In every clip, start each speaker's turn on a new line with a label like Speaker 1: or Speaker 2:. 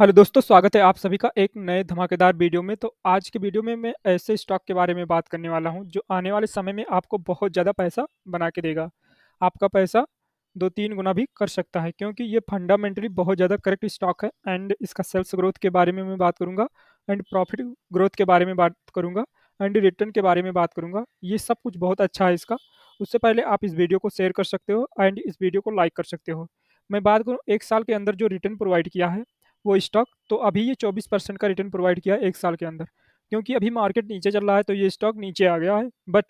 Speaker 1: hello दोस्तों स्वागत है आप सभी का एक नए धमाकेदार वीडियो में तो आज के वीडियो में मैं ऐसे स्टॉक के बारे में बात करने वाला हूं जो आने वाले समय में आपको बहुत ज़्यादा पैसा बना के देगा आपका पैसा दो तीन गुना भी कर सकता है क्योंकि ये फंडामेंटली बहुत ज़्यादा करेक्ट स्टॉक है एंड इसका सेल्स ग्रोथ के बारे में मैं बात करूँगा एंड प्रॉफिट ग्रोथ के बारे में बात करूँगा एंड रिटर्न के बारे में बात करूँगा ये सब कुछ बहुत अच्छा है इसका उससे पहले आप इस वीडियो को शेयर कर सकते हो एंड इस वीडियो को लाइक कर सकते हो मैं बात करूँ एक साल के अंदर जो रिटर्न प्रोवाइड किया है वो स्टॉक तो अभी ये चौबीस परसेंट का रिटर्न प्रोवाइड किया है एक साल के अंदर क्योंकि अभी मार्केट नीचे चल रहा है तो ये स्टॉक नीचे आ गया है बट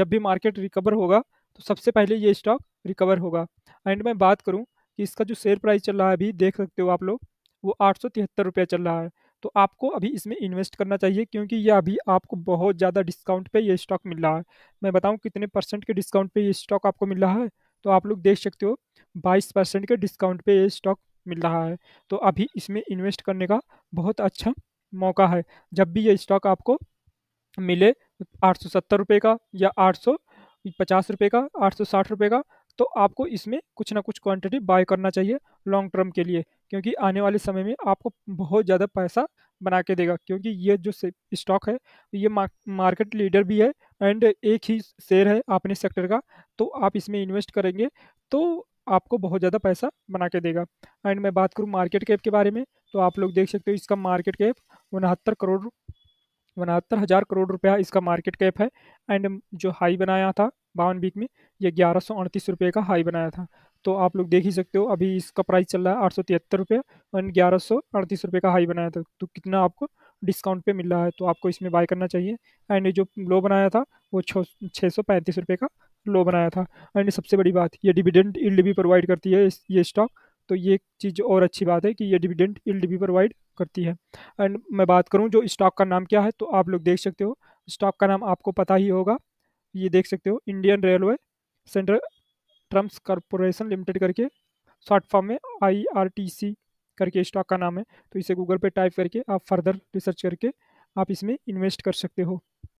Speaker 1: जब भी मार्केट रिकवर होगा तो सबसे पहले ये स्टॉक रिकवर होगा एंड मैं बात करूँ कि इसका जो शेयर प्राइस चल रहा है अभी देख सकते हो आप लोग वो आठ सौ तिहत्तर चल रहा है तो आपको अभी इसमें इन्वेस्ट करना चाहिए क्योंकि ये अभी आपको बहुत ज़्यादा डिस्काउंट पे ये स्टॉक मिल रहा है मैं बताऊँ कितने परसेंट के डिस्काउंट पे ये स्टॉक आपको मिल रहा है तो आप लोग देख सकते हो बाईस परसेंट के डिस्काउंट पे ये स्टॉक मिल रहा है तो अभी इसमें इन्वेस्ट करने का बहुत अच्छा मौका है जब भी ये स्टॉक आपको मिले आठ सौ सत्तर रुपये का या आठ सौ पचास रुपये का आठ सौ साठ रुपये का तो आपको इसमें कुछ ना कुछ क्वांटिटी बाय करना चाहिए लॉन्ग टर्म के लिए क्योंकि आने वाले समय में आपको बहुत ज़्यादा पैसा बना के देगा क्योंकि ये जो स्टॉक है ये मार्केट लीडर भी है एंड एक ही शेयर है अपने सेक्टर का तो आप इसमें इन्वेस्ट करेंगे तो आपको बहुत ज़्यादा पैसा बना के देगा एंड मैं बात करूँ मार्केट कैप के बारे में तो आप लोग देख सकते हो इसका मार्केट कैप उनहत्तर करोड़ उनहत्तर हज़ार करोड़ रुपया इसका मार्केट कैप है एंड जो हाई बनाया था बावन वीक में ये ग्यारह सौ अड़तीस रुपये का हाई बनाया था तो आप लोग देख ही सकते हो अभी इसका प्राइस चल रहा है आठ सौ तिहत्तर रुपये एंड ग्यारह सौ अड़तीस रुपये का हाई बनाया था तो कितना आपको डिस्काउंट पे मिल रहा है तो आपको इसमें बाय करना चाहिए एंड जो लो बनाया था वो छः सौ पैंतीस रुपये का लो बनाया था एंड सबसे बड़ी बात ये डिविडेंट इल्ड भी प्रोवाइड करती है ये स्टॉक तो ये चीज़ और अच्छी बात है कि ये डिविडेंट इल्ड भी प्रोवाइड करती है एंड मैं बात करूँ जो स्टॉक का नाम क्या है तो आप लोग देख सकते हो स्टॉक का नाम आपको पता ही होगा ये देख सकते हो इंडियन रेलवे सेंट्रल ट्रम्स कॉरपोरेशन लिमिटेड करके शॉर्ट फॉर्म में आई आर टी सी करके स्टॉक का नाम है तो इसे गूगल पे टाइप करके आप फर्दर रिसर्च करके आप इसमें इन्वेस्ट कर सकते हो